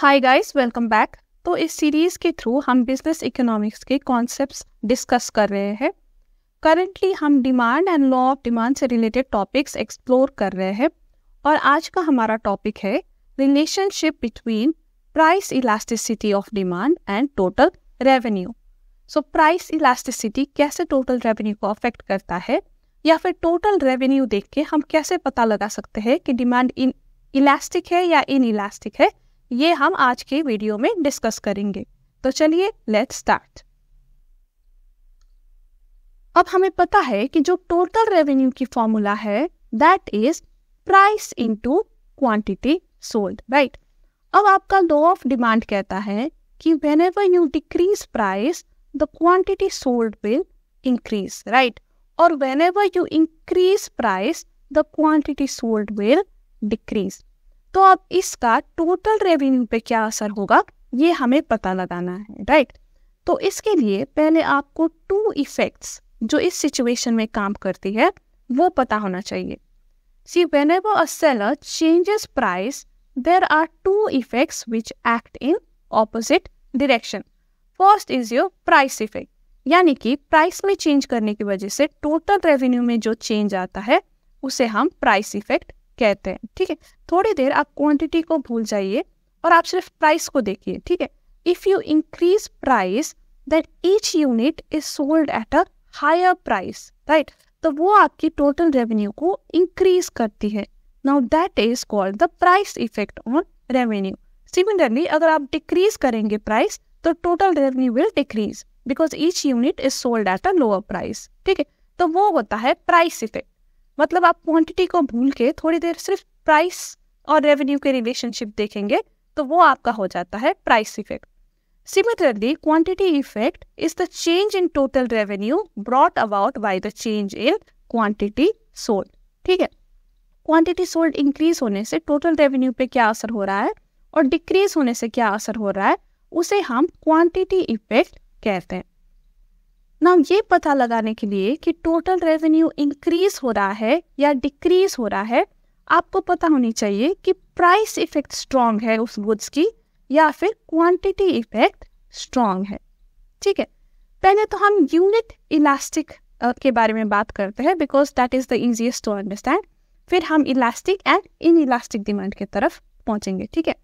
Hi guys welcome back तो इस series के थ्रू हम बिजनेस इकोनॉमिक्स के कॉन्सेप्ट्स डिस्कस कर रहे हैं करेंटली हम demand and law of demand से रिलेटेड टॉपिक्स एक्सप्लोर कर रहे हैं और आज का हमारा टॉपिक है relationship between price elasticity of demand and total revenue so price elasticity कैसे टोटल रेवेन्यू को अफेक्ट करता है या फिर टोटल रेवेन्यू देख के हम कैसे पता लगा सकते हैं कि डिमांड इन इलास्टिक है या इन इलास्टिक है ये हम आज के वीडियो में डिस्कस करेंगे तो चलिए लेट स्टार्ट अब हमें पता है कि जो टोटल रेवेन्यू की फॉर्मूला है that is price into quantity sold right अब आपका लॉ ऑफ डिमांड कहता है कि whenever you decrease price the quantity sold will increase right और whenever you increase price the quantity sold will decrease तो अब इसका total revenue पे क्या असर होगा ये हमें पता लगाना है राइट तो इसके लिए पहले आपको टू इफेक्ट्स जो इस सिचुएशन में काम करती है वो पता होना चाहिए see whenever a seller changes price there are two effects which act in opposite direction first is your price effect यानी कि प्राइस में चेंज करने की वजह से टोटल रेवेन्यू में जो चेंज आता है उसे हम प्राइस इफेक्ट कहते हैं ठीक है थोड़ी देर आप क्वांटिटी को भूल जाइए और आप सिर्फ प्राइस को देखिए ठीक है if you increase price that each unit is sold at a higher price right तो वो आपकी टोटल रेवेन्यू को इंक्रीज करती है now that is called the price effect on revenue similarly अगर आप डिक्रीज करेंगे प्राइस तो total revenue will decrease because each unit is sold at a lower price ठीक है तो वो होता है प्राइस इफेक्ट मतलब आप क्वांटिटी को भूल के थोड़ी देर सिर्फ प्राइस और रेवेन्यू के रिलेशनशिप देखेंगे तो वो आपका हो जाता है price effect similarly quantity effect is the change in total revenue brought about by the change in quantity sold ठीक है क्वांटिटी सोल्ड इंक्रीज होने से टोटल रेवेन्यू पे क्या असर हो रहा है और डिक्रीज होने से क्या असर हो रहा है उसे हम क्वांटिटी इफेक्ट कहते हैं ना ये पता लगाने के लिए कि टोटल रेवेन्यू इंक्रीज हो रहा है या डिक्रीज हो रहा है आपको पता होनी चाहिए कि प्राइस इफेक्ट स्ट्रांग है उस गुड्स की या फिर क्वांटिटी इफेक्ट स्ट्रांग है ठीक है पहले तो हम यूनिट इलास्टिक के बारे में बात करते हैं because that is the easiest to understand फिर हम elastic and inelastic demand की तरफ पहुंचेंगे ठीक है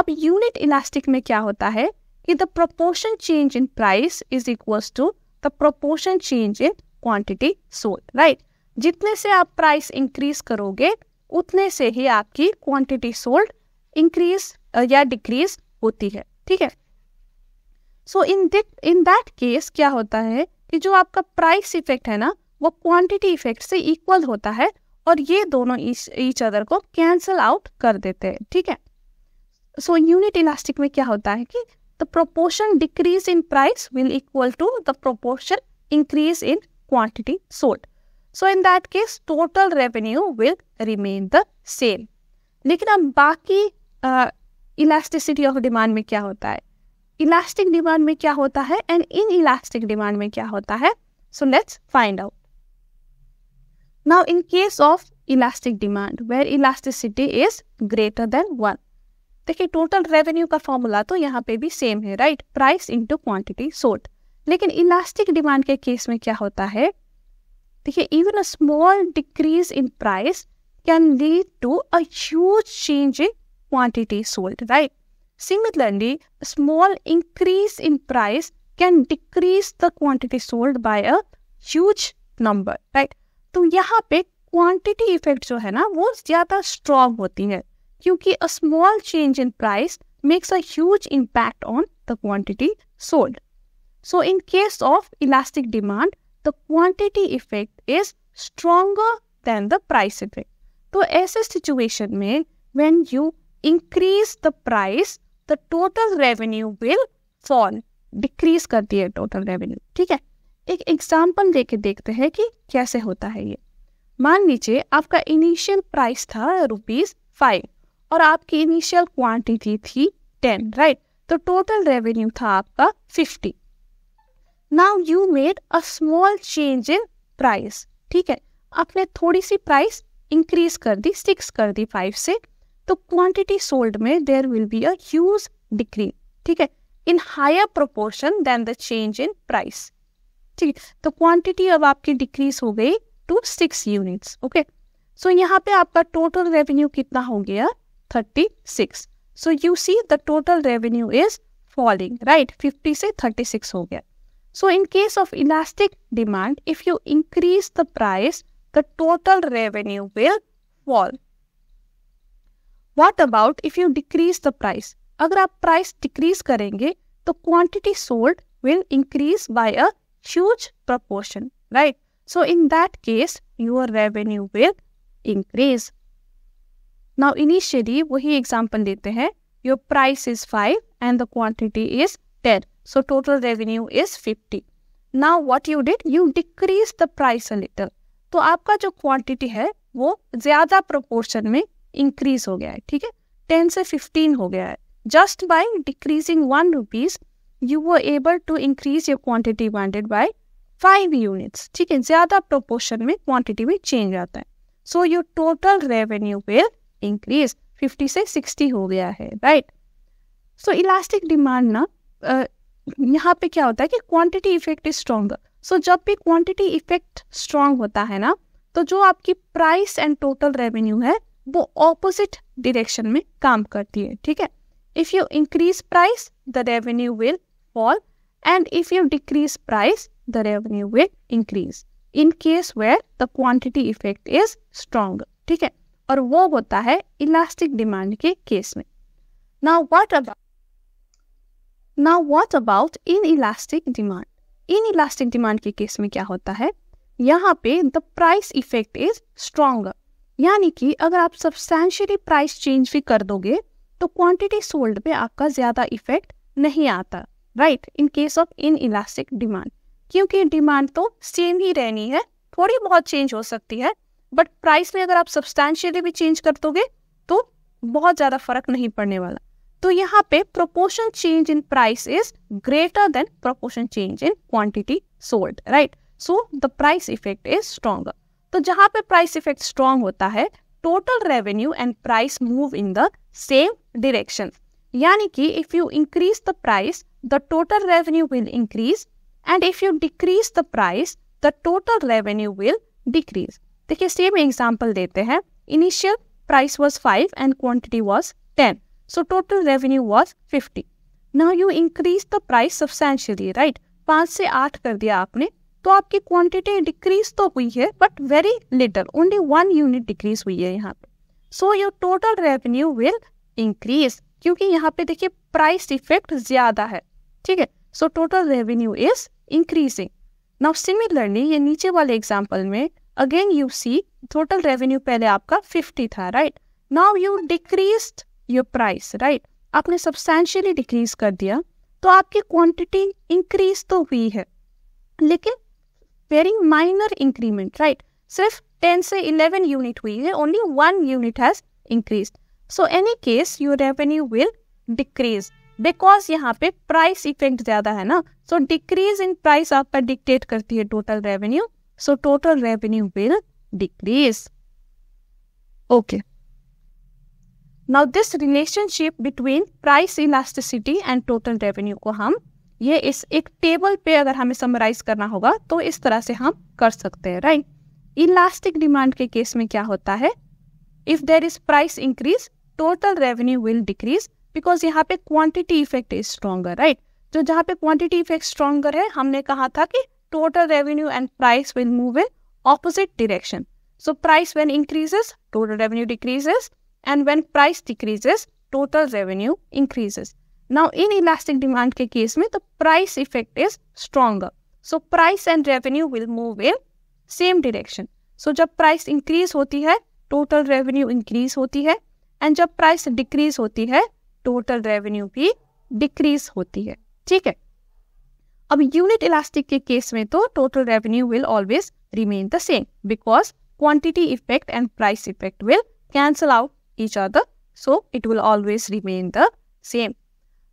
अब यूनिट इलास्टिक में क्या होता है कि the proportion change in price is equals to the proportion change in quantity sold right जितने से आप प्राइस इंक्रीज करोगे उतने से ही आपकी क्वांटिटी सोल्ड इंक्रीज या डिक्रीज होती है ठीक है सो इन इन दैट केस क्या होता है कि जो आपका प्राइस इफेक्ट है ना वो क्वांटिटी इफेक्ट से इक्वल होता है और ये दोनों ईच अदर को कैंसल आउट कर देते हैं ठीक है सो यूनिट इलास्टिक में क्या होता है कि the proportion decrease in price will equal to the proportion increase in quantity sold. So, in that case, total revenue will remain the same. लेकिन अब बाकी इलास्टिसिटी ऑफ डिमांड में क्या होता है इलास्टिक डिमांड में क्या होता है एंड इन इलास्टिक डिमांड में क्या होता है so let's find out now in case of elastic demand where elasticity is greater than one देखिए टोटल रेवेन्यू का फॉर्मूला तो यहाँ पे भी सेम है right price into quantity sold लेकिन इलास्टिक डिमांड के केस में क्या होता है देखिए even a small decrease in price can lead to a huge change in quantity sold right similarly small increase in price can decrease the quantity sold by a huge number right तो यहाँ पे quantity effect जो है ना वो ज्यादा strong होती है क्योंकि a small change in price makes a huge impact on the quantity sold so in case of elastic demand the quantity effect is stronger than the price effect तो ऐसे सिचुएशन में when you increase the price the total revenue will fall decrease करती है total revenue ठीक है एक example लेके देखते हैं कि कैसे होता है ये मान लीजिए आपका इनिशियल प्राइस था रुपीज फाइव और आपकी इनिशियल क्वांटिटी थी टेन राइट तो टोटल रेवेन्यू था आपका fifty now you made a small change in price ठीक है आपने थोड़ी सी प्राइस इंक्रीज कर दी सिक्स कर दी फाइव से तो क्वांटिटी सोल्ड में there will be as huge ठीक है in higher proportion than the change in price ठीक है तो क्वांटिटी अब आपकी डिक्रीज हो गई to six units okay so यहाँ पे आपका टोटल रेवेन्यू कितना हो गया 36 so you see the total revenue is falling right 50 say 36 हो गया so in case of elastic demand if you increase the price the total revenue will fall what about if you decrease the price अगर आप price decrease karenge, the quantity sold will increase by a huge proportion right so in that case your revenue will increase now initially वही example देते हैं your price is five and the quantity is ten so total revenue is fifty now what you did you decrease the price little तो आपका जो quantity है वो ज्यादा proportion में इंक्रीज हो गया है ठीक है टेन से फिफ्टीन हो गया है just by decreasing one rupees you were able to increase your quantity wanted by five units ठीक है ज्यादा प्रोपोर्शन में क्वांटिटी में चेंज आता है so your total revenue will increase 50 से 60 हो गया है राइट सो इलास्टिक डिमांड ना यहाँ पे क्या होता है कि quantity effect is stronger so जब भी क्वांटिटी इफेक्ट स्ट्रांग होता है ना तो जो आपकी प्राइस एंड टोटल रेवेन्यू है वो ऑपोजिट डिरेक्शन में काम करती है ठीक है if you increase price the revenue will fall and if you decrease price the revenue will increase in case where the quantity effect is strong ठीक है और वो होता है इलास्टिक डिमांड के केस में now what about now what about inelastic demand inelastic demand के case में क्या होता है यहाँ पे the price effect is stronger यानी कि अगर आप सब्सटैंशियली प्राइस चेंज भी कर दोगे तो क्वांटिटी सोल्ड पे आपका ज़्यादा इफेक्ट नहीं आता right in case of inelastic demand क्योंकि डिमांड तो सेम ही रहनी है थोड़ी बहुत चेंज हो सकती है बट प्राइस में अगर आप सब्सटैंशियली भी चेंज कर दोगे तो बहुत ज़्यादा फर्क नहीं पड़ने वाला तो यहाँ पे proportion change in price is greater than proportion change in quantity sold right so the price effect is stronger तो जहां पे प्राइस इफेक्ट स्ट्रॉन्ग होता है total revenue and price move in the same direction यानी कि if you increase the price the total revenue will increase and if you decrease the price the total revenue will decrease देखिए same example देते हैं initial price was five and quantity was ten so total revenue was fifty now you increase the price substantially right पाँच से आठ कर दिया आपने तो आपकी क्वांटिटी डिक्रीज तो हुई है but very little only one unit decrease हुई है यहाँ पे so your total revenue will increase क्योंकि यहाँ पे देखिए प्राइस इफेक्ट ज्यादा है ठीक है so total revenue is increasing now similarly ये नीचे वाले एग्जाम्पल में again you see total revenue पहले आपका फिफ्टी था right now you decrease your price right आपने सब्सटैंशियली डिक्रीज कर दिया तो आपकी क्वांटिटी इंक्रीज तो हुई है लेकिन वेरी माइनर इंक्रीमेंट राइट सिर्फ टेन से इलेवन यूनिट हुई है only one unit has increase so any case your revenue will decrease because यहाँ पे प्राइस इफेक्ट ज्यादा है ना सो डिक्रीज इन प्राइस आप पर डिक्टेट करती है total revenue So total revenue will decrease. Okay. Now this relationship between price elasticity and total revenue को हम ये इस एक टेबल पे अगर हमें समराइज करना होगा तो इस तरह से हम कर सकते हैं राइट इलास्टिक डिमांड के केस में क्या होता है if there is price increase total revenue will decrease because यहाँ पे quantity effect is stronger right जो जहां पे क्वांटिटी इफेक्ट स्ट्रॉन्गर है हमने कहा था कि total revenue and price will move in opposite direction. So price when increases, total revenue decreases and when price decreases, total revenue increases. Now in elastic demand ke case mein, the price effect is stronger. So price and revenue will move in same direction so जब price increase hoti hai total revenue increase hoti hai and जब price decrease hoti hai total revenue bhi decrease hoti hai ठीक है अब unit elastic के case में तो total revenue will always remain the same because quantity effect and price effect will cancel out each other so it will always remain the same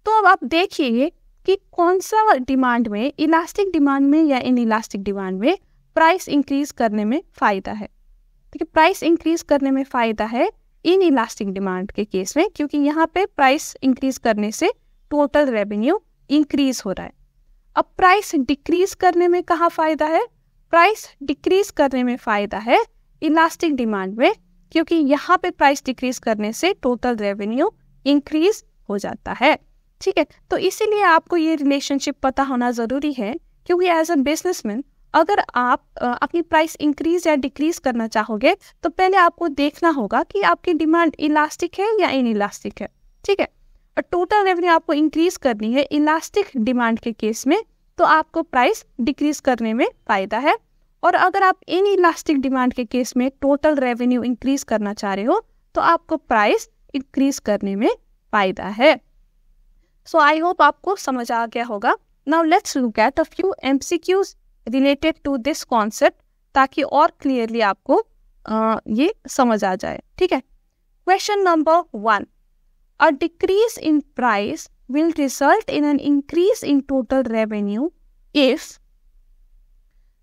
तो अब आप देखिए कि कौन सा डिमांड में इलास्टिक डिमांड में या इन इलास्टिक डिमांड में प्राइस इंक्रीज करने में फ़ायदा है ठीक है प्राइस इंक्रीज करने में फ़ायदा है इन इलास्टिक डिमांड के केस में क्योंकि यहाँ पे प्राइस इंक्रीज करने से टोटल रेवेन्यू इंक्रीज हो रहा है अब प्राइस डिक्रीज करने में कहाँ फ़ायदा है प्राइस डिक्रीज करने में फ़ायदा है इलास्टिक डिमांड में क्योंकि यहाँ पे प्राइस डिक्रीज करने से टोटल रेवेन्यू इंक्रीज हो जाता है ठीक है तो इसीलिए आपको ये रिलेशनशिप पता होना ज़रूरी है क्योंकि एज अ बिजनेसमैन अगर आप अपनी प्राइस इंक्रीज या डिक्रीज करना चाहोगे तो पहले आपको देखना होगा कि आपकी डिमांड इलास्टिक है या इन इलास्टिक है ठीक है और टोटल रेवेन्यू आपको इंक्रीज करनी है इलास्टिक डिमांड के केस में तो आपको प्राइस डिक्रीज करने में फ़ायदा है और अगर आप इन इलास्टिक डिमांड के केस में टोटल रेवेन्यू इंक्रीज करना चाह रहे हो तो आपको प्राइस इंक्रीज करने में फ़ायदा है सो आई होप आपको समझ आ गया होगा now let's look at a few M related to this concept ताकि और क्लियरली आपको आ, ये समझ आ जाए ठीक है question number one A decrease in price will result in an increase in total revenue if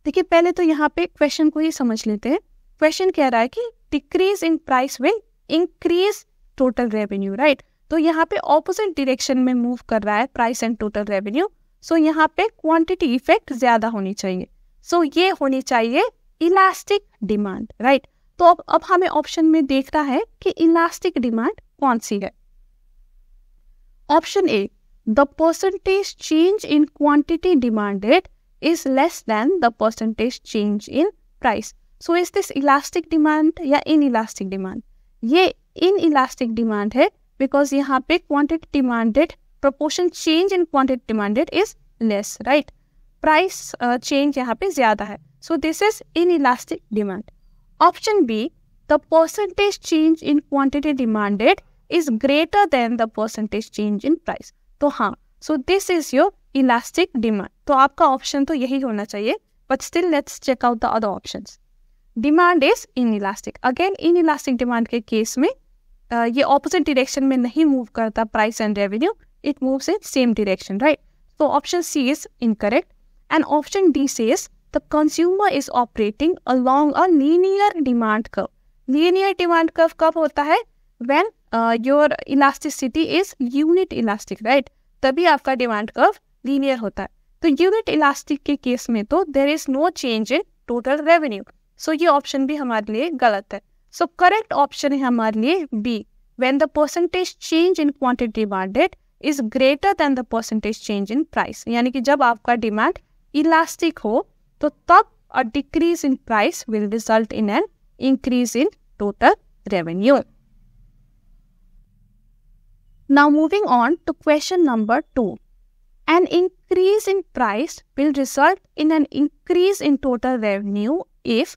देखिए पहले तो यहाँ पे क्वेश्चन को ही समझ लेते हैं क्वेश्चन कह रहा है कि decrease in price will increase total revenue right तो यहाँ पे ऑपोजिट डिरेक्शन में मूव कर रहा है price and total revenue so यहाँ पे क्वांटिटी इफेक्ट ज्यादा होनी चाहिए सो so, ये होनी चाहिए इलास्टिक डिमांड राइट तो अब अब हमें ऑप्शन में देख रहा है कि इलास्टिक डिमांड कौन सी है Option A. The percentage change in quantity demanded is less than the percentage change in price. So is this elastic demand या inelastic demand? ये inelastic demand है because यहाँ पे quantity demanded proportion change in quantity demanded is less, right? Price uh, change यहाँ पे ज़्यादा है. So this is inelastic demand. Option B, the percentage change in quantity demanded is greater than the percentage change in price तो हाँ so this is your elastic demand तो आपका option तो यही होना चाहिए but still let's check out the other option demand is inelastic again inelastic demand के case में uh, ये ऑपोजिट डिरेक्शन में नहीं मूव करता price and revenue it moves in same direction right तो option C is incorrect and option D से is the consumer is operating along a linear demand curve linear demand curve कब होता है when your elasticity is unit elastic right तभी आपका demand curve linear होता है तो यूनिट इलास्टिक के केस में तो there is no change in total revenue so ये ऑप्शन भी हमारे लिए गलत है सो करेक्ट ऑप्शन है हमारे लिए B when the percentage change in quantity demanded is greater than the percentage change in price यानी कि जब आपका डिमांड इलास्टिक हो तो तब a decrease in price will result in an increase in total revenue Now moving on to question number 2. An increase in price will result in an increase in total revenue if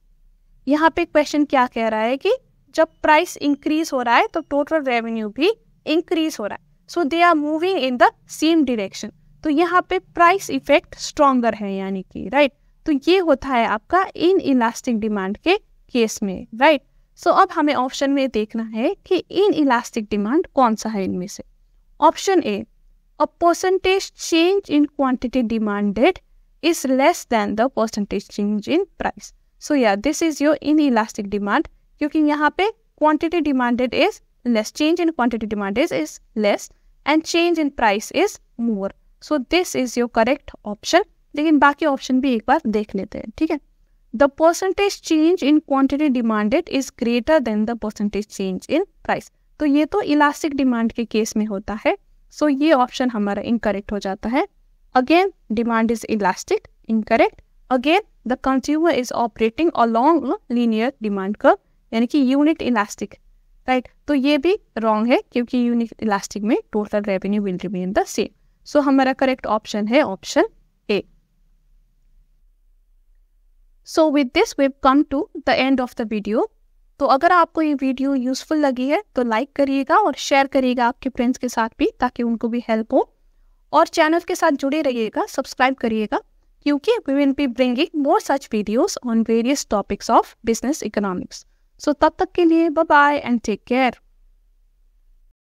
यहाँ पे question क्या कह रहा है कि जब price increase हो रहा है तो टोटल रेवेन्यू भी इंक्रीज हो रहा है so they are moving in the same direction तो यहाँ पे प्राइस इफेक्ट स्ट्रॉन्गर है यानी कि राइट तो ये होता है आपका इन इलास्टिक डिमांड के केस में राइट सो so, अब हमें ऑप्शन में देखना है कि इन इलास्टिक डिमांड कौन सा है इनमें से option A a percentage change in quantity demanded is less than the percentage change in price so या this is your inelastic demand क्योंकि यहाँ पे quantity demanded is less change in quantity demanded is less and change in price is more so this is your correct option लेकिन बाकी option भी एक बार देख लेते हैं ठीक है the percentage change in quantity demanded is greater than the percentage change in price. तो ये तो इलास्टिक डिमांड के केस में होता है सो so ये ऑप्शन हमारा इनकरेक्ट हो जाता है again demand is elastic incorrect again the consumer is operating along linear demand curve यानी कि यूनिट इलास्टिक राइट तो ये भी रॉन्ग है क्योंकि यूनिट इलास्टिक में total revenue will remain the same so हमारा करेक्ट ऑप्शन है option so with this we come to the end of the video तो अगर आपको ये वीडियो यूजफुल लगी है तो लाइक करिएगा और शेयर करिएगा आपके फ्रेंड्स के साथ भी ताकि उनको भी हेल्प हो और चैनल के साथ जुड़े रहिएगा सब्सक्राइब करिएगा क्योंकि we will be bringing more such videos on various topics of business economics so तब तक के लिए bye bye and take care